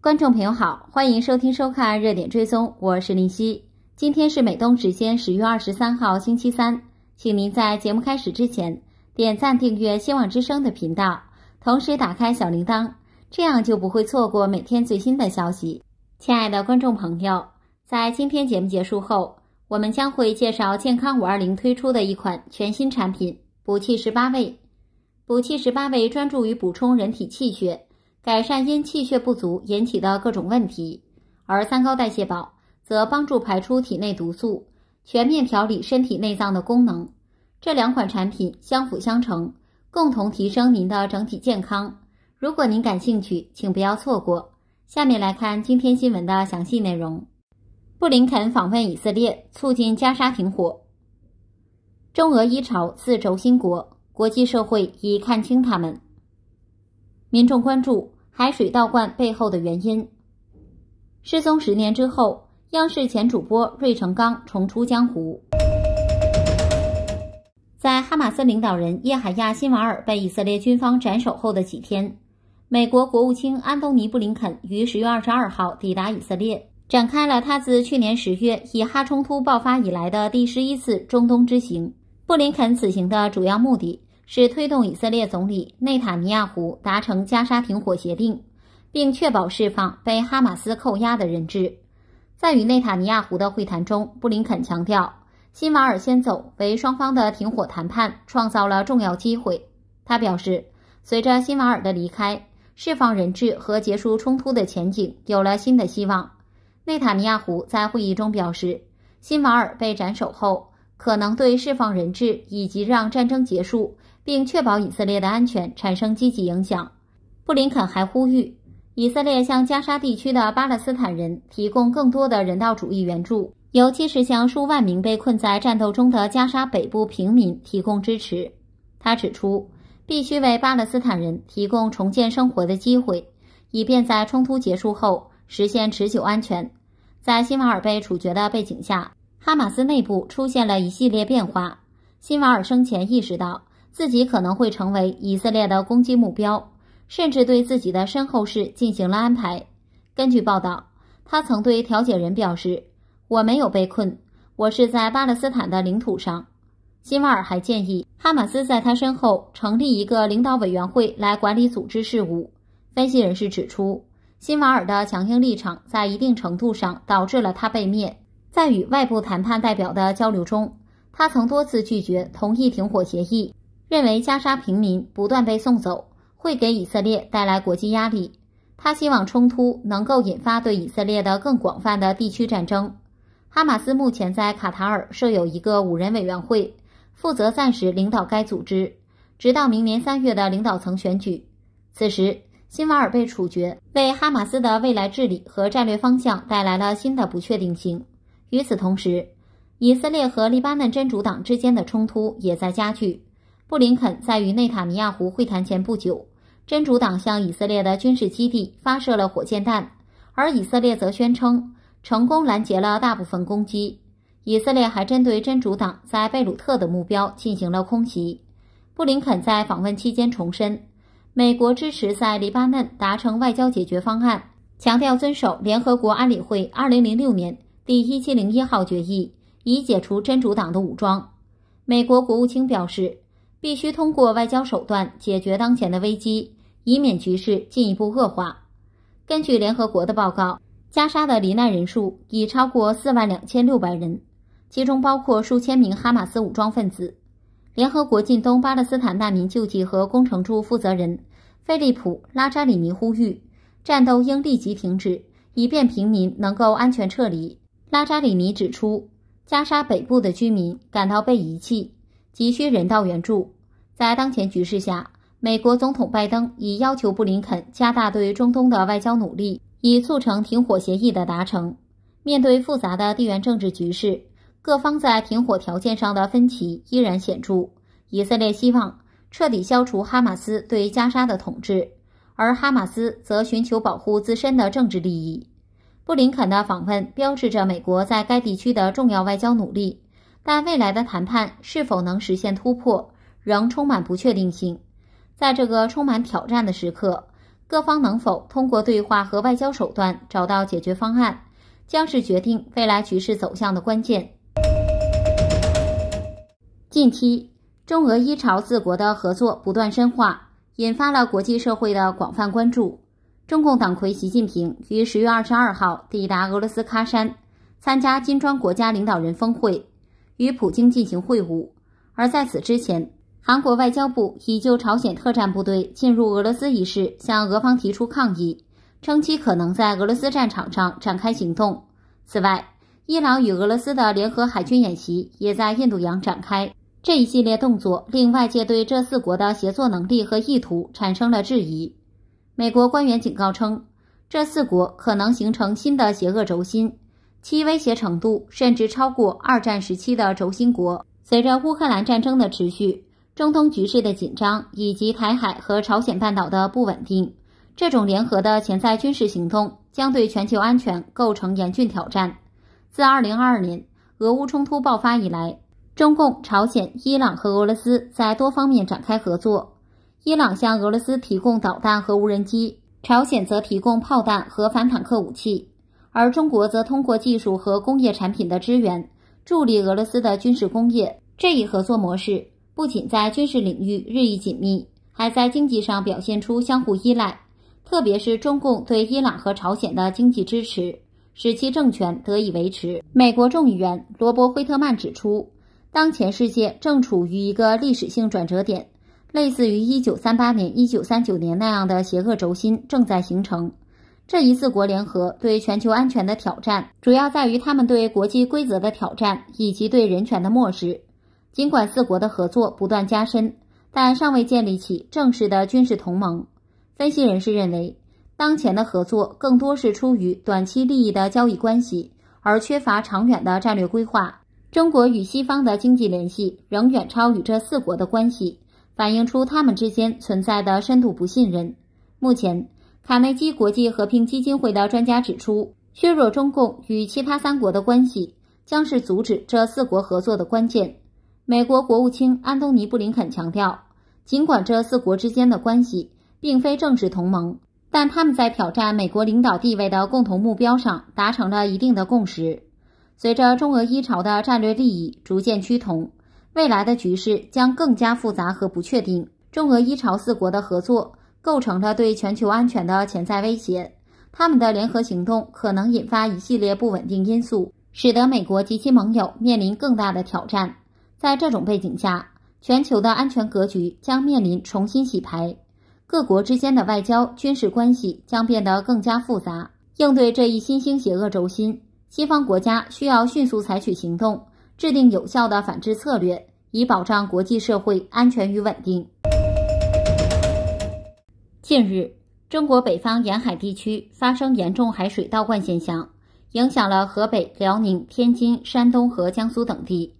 观众朋友好，欢迎收听收看《热点追踪》，我是林夕。今天是美东时间十月二十三号星期三，请您在节目开始之前点赞订阅《希望之声》的频道，同时打开小铃铛，这样就不会错过每天最新的消息。亲爱的观众朋友，在今天节目结束后，我们将会介绍健康五二零推出的一款全新产品——补气十八味。补气十八味专注于补充人体气血。改善因气血不足引起的各种问题，而三高代谢宝则帮助排出体内毒素，全面调理身体内脏的功能。这两款产品相辅相成，共同提升您的整体健康。如果您感兴趣，请不要错过。下面来看今天新闻的详细内容：布林肯访问以色列，促进加沙停火；中俄一朝四轴心国，国际社会已看清他们。民众关注海水倒灌背后的原因。失踪十年之后，央视前主播芮成钢重出江湖。在哈马斯领导人叶海亚·辛瓦尔被以色列军方斩首后的几天，美国国务卿安东尼·布林肯于十月二十二号抵达以色列，展开了他自去年十月以哈冲突爆发以来的第十一次中东之行。布林肯此行的主要目的。是推动以色列总理内塔尼亚胡达成加沙停火协定，并确保释放被哈马斯扣押的人质。在与内塔尼亚胡的会谈中，布林肯强调，辛瓦尔先走为双方的停火谈判创造了重要机会。他表示，随着辛瓦尔的离开，释放人质和结束冲突的前景有了新的希望。内塔尼亚胡在会议中表示，辛瓦尔被斩首后，可能对释放人质以及让战争结束。并确保以色列的安全产生积极影响。布林肯还呼吁以色列向加沙地区的巴勒斯坦人提供更多的人道主义援助，尤其是向数万名被困在战斗中的加沙北部平民提供支持。他指出，必须为巴勒斯坦人提供重建生活的机会，以便在冲突结束后实现持久安全。在辛瓦尔被处决的背景下，哈马斯内部出现了一系列变化。辛瓦尔生前意识到。自己可能会成为以色列的攻击目标，甚至对自己的身后事进行了安排。根据报道，他曾对调解人表示：“我没有被困，我是在巴勒斯坦的领土上。”辛瓦尔还建议哈马斯在他身后成立一个领导委员会来管理组织事务。分析人士指出，辛瓦尔的强硬立场在一定程度上导致了他被灭。在与外部谈判代表的交流中，他曾多次拒绝同意停火协议。认为加沙平民不断被送走会给以色列带来国际压力。他希望冲突能够引发对以色列的更广泛的地区战争。哈马斯目前在卡塔尔设有一个五人委员会，负责暂时领导该组织，直到明年三月的领导层选举。此时，辛瓦尔被处决，为哈马斯的未来治理和战略方向带来了新的不确定性。与此同时，以色列和黎巴嫩真主党之间的冲突也在加剧。布林肯在与内塔尼亚胡会谈前不久，真主党向以色列的军事基地发射了火箭弹，而以色列则宣称成功拦截了大部分攻击。以色列还针对真主党在贝鲁特的目标进行了空袭。布林肯在访问期间重申，美国支持在黎巴嫩达成外交解决方案，强调遵守联合国安理会二零零六年第一7零一号决议，以解除真主党的武装。美国国务卿表示。必须通过外交手段解决当前的危机，以免局势进一步恶化。根据联合国的报告，加沙的罹难人数已超过四万两千六百人，其中包括数千名哈马斯武装分子。联合国近东巴勒斯坦难民救济和工程处负责人菲利普·拉扎里尼呼吁，战斗应立即停止，以便平民能够安全撤离。拉扎里尼指出，加沙北部的居民感到被遗弃。急需人道援助。在当前局势下，美国总统拜登已要求布林肯加大对中东的外交努力，以促成停火协议的达成。面对复杂的地缘政治局势，各方在停火条件上的分歧依然显著。以色列希望彻底消除哈马斯对加沙的统治，而哈马斯则寻求保护自身的政治利益。布林肯的访问标志着美国在该地区的重要外交努力。但未来的谈判是否能实现突破，仍充满不确定性。在这个充满挑战的时刻，各方能否通过对话和外交手段找到解决方案，将是决定未来局势走向的关键。近期，中俄一朝四国的合作不断深化，引发了国际社会的广泛关注。中共党魁习近平于十月二十二号抵达俄罗斯喀山，参加金砖国家领导人峰会。与普京进行会晤。而在此之前，韩国外交部已就朝鲜特战部队进入俄罗斯一事向俄方提出抗议，称其可能在俄罗斯战场上展开行动。此外，伊朗与俄罗斯的联合海军演习也在印度洋展开。这一系列动作令外界对这四国的协作能力和意图产生了质疑。美国官员警告称，这四国可能形成新的邪恶轴心。其威胁程度甚至超过二战时期的轴心国。随着乌克兰战争的持续、中东局势的紧张以及台海和朝鲜半岛的不稳定，这种联合的潜在军事行动将对全球安全构成严峻挑战。自2022年俄乌冲突爆发以来，中共、朝鲜、伊朗和俄罗斯在多方面展开合作。伊朗向俄罗斯提供导弹和无人机，朝鲜则提供炮弹和反坦克武器。而中国则通过技术和工业产品的支援，助力俄罗斯的军事工业。这一合作模式不仅在军事领域日益紧密，还在经济上表现出相互依赖。特别是中共对伊朗和朝鲜的经济支持，使其政权得以维持。美国众议员罗伯·惠特曼指出，当前世界正处于一个历史性转折点，类似于1938年、1939年那样的邪恶轴心正在形成。这一次，国联合对全球安全的挑战主要在于他们对国际规则的挑战以及对人权的漠视。尽管四国的合作不断加深，但尚未建立起正式的军事同盟。分析人士认为，当前的合作更多是出于短期利益的交易关系，而缺乏长远的战略规划。中国与西方的经济联系仍远超与这四国的关系，反映出他们之间存在的深度不信任。目前。卡内基国际和平基金会的专家指出，削弱中共与其他三国的关系，将是阻止这四国合作的关键。美国国务卿安东尼布林肯强调，尽管这四国之间的关系并非政治同盟，但他们在挑战美国领导地位的共同目标上达成了一定的共识。随着中俄伊朝的战略利益逐渐趋同，未来的局势将更加复杂和不确定。中俄伊朝四国的合作。构成了对全球安全的潜在威胁。他们的联合行动可能引发一系列不稳定因素，使得美国及其盟友面临更大的挑战。在这种背景下，全球的安全格局将面临重新洗牌，各国之间的外交军事关系将变得更加复杂。应对这一新兴邪恶轴心，西方国家需要迅速采取行动，制定有效的反制策略，以保障国际社会安全与稳定。近日，中国北方沿海地区发生严重海水倒灌现象，影响了河北、辽宁、天津、山东和江苏等地，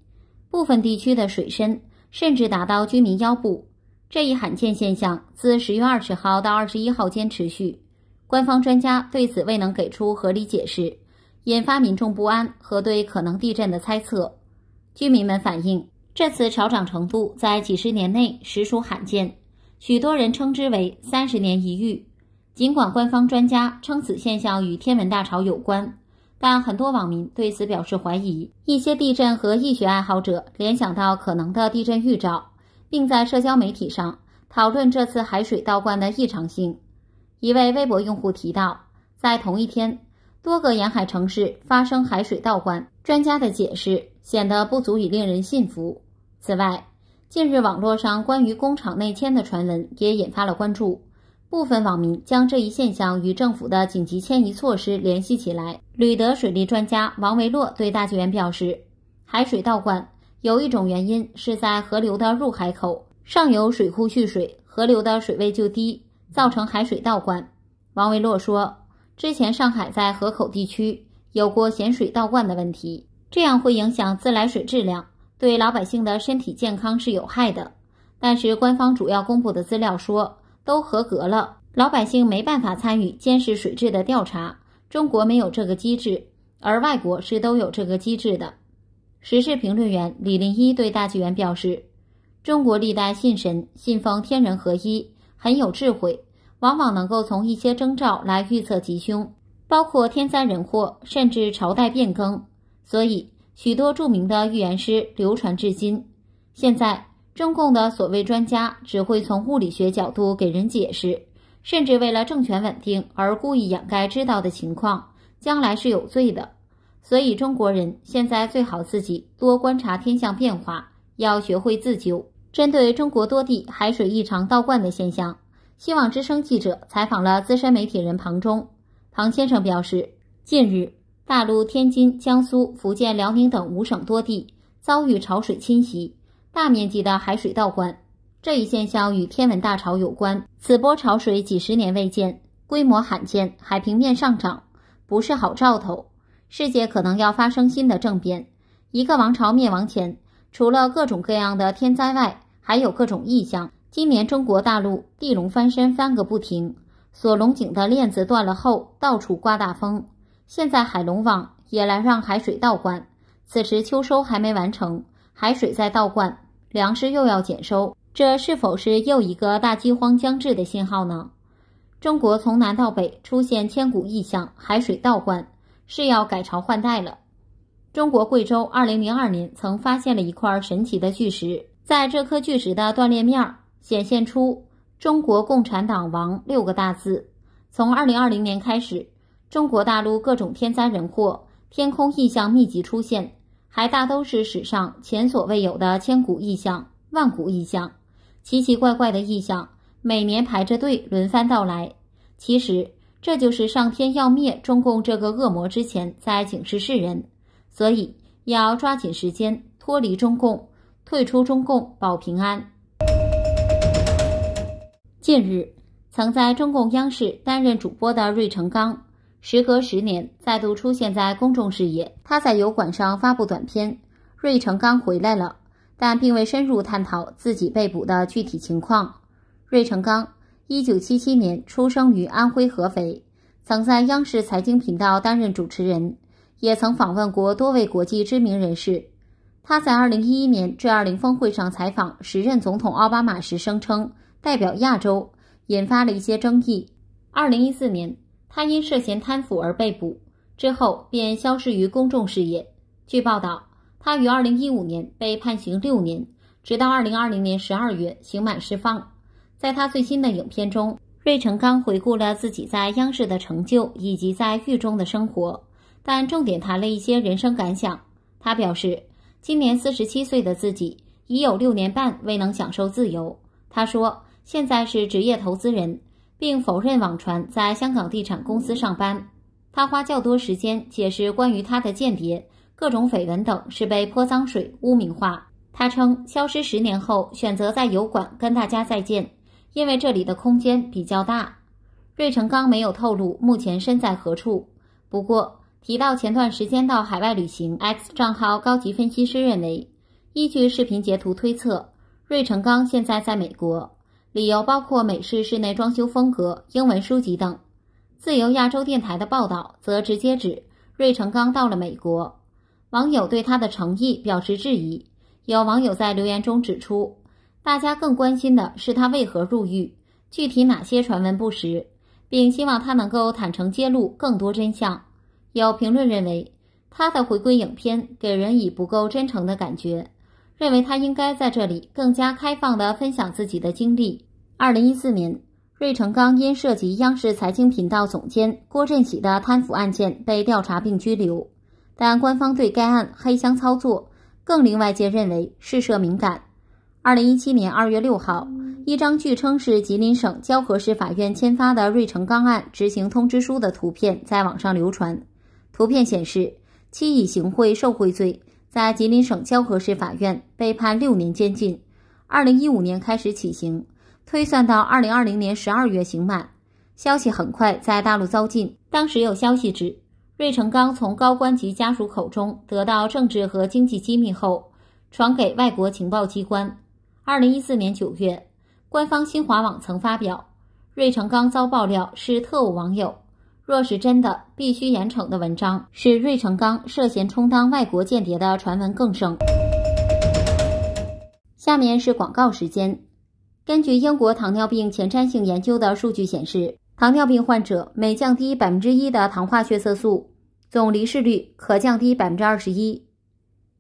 部分地区的水深甚至达到居民腰部。这一罕见现象自十月二十号到二十一号间持续，官方专家对此未能给出合理解释，引发民众不安和对可能地震的猜测。居民们反映，这次潮涨程度在几十年内实属罕见。许多人称之为“三十年一遇”。尽管官方专家称此现象与天文大潮有关，但很多网民对此表示怀疑。一些地震和易学爱好者联想到可能的地震预兆，并在社交媒体上讨论这次海水倒灌的异常性。一位微博用户提到，在同一天，多个沿海城市发生海水倒灌，专家的解释显得不足以令人信服。此外，近日，网络上关于工厂内迁的传闻也引发了关注。部分网民将这一现象与政府的紧急迁移措施联系起来。吕德水利专家王维洛对大纪元表示，海水倒灌有一种原因是在河流的入海口上游水库蓄水，河流的水位就低，造成海水倒灌。王维洛说，之前上海在河口地区有过咸水倒灌的问题，这样会影响自来水质量。对老百姓的身体健康是有害的，但是官方主要公布的资料说都合格了，老百姓没办法参与监视水质的调查。中国没有这个机制，而外国是都有这个机制的。时事评论员李林一对大纪元表示，中国历代信神信奉天人合一，很有智慧，往往能够从一些征兆来预测吉凶，包括天灾人祸，甚至朝代变更。所以。许多著名的预言师流传至今。现在，中共的所谓专家只会从物理学角度给人解释，甚至为了政权稳定而故意掩盖知道的情况，将来是有罪的。所以，中国人现在最好自己多观察天象变化，要学会自救。针对中国多地海水异常倒灌的现象，新网之声记者采访了资深媒体人庞中。庞先生表示，近日。大陆天津、江苏、福建、辽宁等五省多地遭遇潮水侵袭，大面积的海水倒灌。这一现象与天文大潮有关，此波潮水几十年未见，规模罕见，海平面上涨不是好兆头，世界可能要发生新的政变。一个王朝灭亡前，除了各种各样的天灾外，还有各种异象。今年中国大陆地龙翻身翻个不停，锁龙井的链子断了后，到处刮大风。现在海龙王也来让海水倒灌，此时秋收还没完成，海水在倒灌，粮食又要减收，这是否是又一个大饥荒将至的信号呢？中国从南到北出现千古异象，海水倒灌，是要改朝换代了。中国贵州二零零二年曾发现了一块神奇的巨石，在这颗巨石的断裂面显现出“中国共产党亡”六个大字。从二零二零年开始。中国大陆各种天灾人祸，天空异象密集出现，还大都是史上前所未有的千古异象、万古异象，奇奇怪怪的异象每年排着队轮番到来。其实这就是上天要灭中共这个恶魔之前，在警示世人，所以要抓紧时间脱离中共，退出中共保平安。近日，曾在中共央视担任主播的芮成钢。时隔十年，再度出现在公众视野。他在油管上发布短片：“芮成钢回来了。”但并未深入探讨自己被捕的具体情况。芮成钢，一九七七年出生于安徽合肥，曾在央视财经频道担任主持人，也曾访问过多位国际知名人士。他在二零一一年 G 二零峰会上采访时任总统奥巴马时，声称代表亚洲，引发了一些争议。二零一四年。他因涉嫌贪腐而被捕，之后便消失于公众视野。据报道，他于2015年被判刑六年，直到2020年12月刑满释放。在他最新的影片中，芮成钢回顾了自己在央视的成就以及在狱中的生活，但重点谈了一些人生感想。他表示，今年47岁的自己已有六年半未能享受自由。他说，现在是职业投资人。并否认网传在香港地产公司上班。他花较多时间解释关于他的间谍、各种绯闻等是被泼脏水、污名化。他称消失十年后选择在油管跟大家再见，因为这里的空间比较大。芮成钢没有透露目前身在何处，不过提到前段时间到海外旅行。X 账号高级分析师认为，依据视频截图推测，芮成钢现在在美国。理由包括美式室内装修风格、英文书籍等。自由亚洲电台的报道则直接指瑞成刚到了美国，网友对他的诚意表示质疑。有网友在留言中指出，大家更关心的是他为何入狱，具体哪些传闻不实，并希望他能够坦诚揭露更多真相。有评论认为，他的回归影片给人以不够真诚的感觉，认为他应该在这里更加开放地分享自己的经历。二零一四年，芮成钢因涉及央视财经频道总监郭振喜的贪腐案件被调查并拘留，但官方对该案黑箱操作更令外界认为事涉敏感。二零一七年二月六号，一张据称是吉林省蛟河市法院签发的芮成钢案执行通知书的图片在网上流传。图片显示，其以行贿受贿罪在吉林省蛟河市法院被判六年监禁，二零一五年开始起刑。推算到二零二零年十二月刑满，消息很快在大陆遭禁。当时有消息指，芮成钢从高官及家属口中得到政治和经济机密后，传给外国情报机关。二零一四年九月，官方新华网曾发表《芮成钢遭爆料是特务网友》，若是真的，必须严惩的文章，是芮成钢涉嫌充当外国间谍的传闻更盛。下面是广告时间。根据英国糖尿病前瞻性研究的数据显示，糖尿病患者每降低百分之一的糖化血色素，总离世率可降低百分之二十一，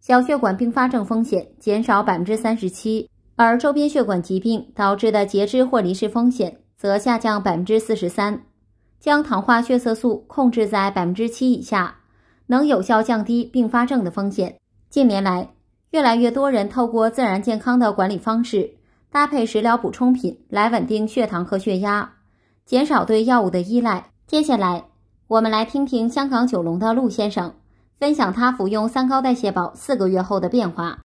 小血管并发症风险减少百分之三十七，而周边血管疾病导致的截肢或离世风险则下降百分之四十三。将糖化血色素控制在百分之七以下，能有效降低并发症的风险。近年来，越来越多人透过自然健康的管理方式。搭配食疗补充品来稳定血糖和血压，减少对药物的依赖。接下来，我们来听听香港九龙的陆先生分享他服用三高代谢宝四个月后的变化。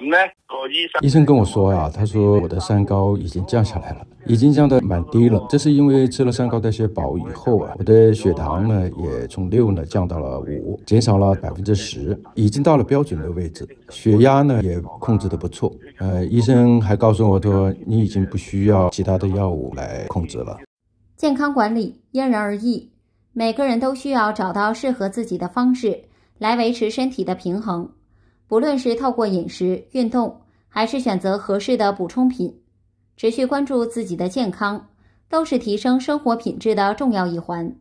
医生医生跟我说啊，他说我的三高已经降下来了，已经降得蛮低了。这是因为吃了三高代谢宝以后啊，我的血糖呢也从六呢降到了五，减少了百分之十，已经到了标准的位置。血压呢也控制得不错。呃，医生还告诉我说，你已经不需要其他的药物来控制了。健康管理因人而异，每个人都需要找到适合自己的方式来维持身体的平衡。不论是透过饮食、运动，还是选择合适的补充品，持续关注自己的健康，都是提升生活品质的重要一环。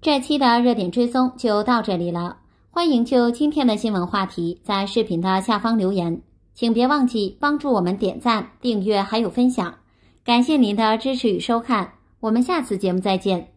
这期的热点追踪就到这里了，欢迎就今天的新闻话题在视频的下方留言。请别忘记帮助我们点赞、订阅还有分享，感谢您的支持与收看，我们下次节目再见。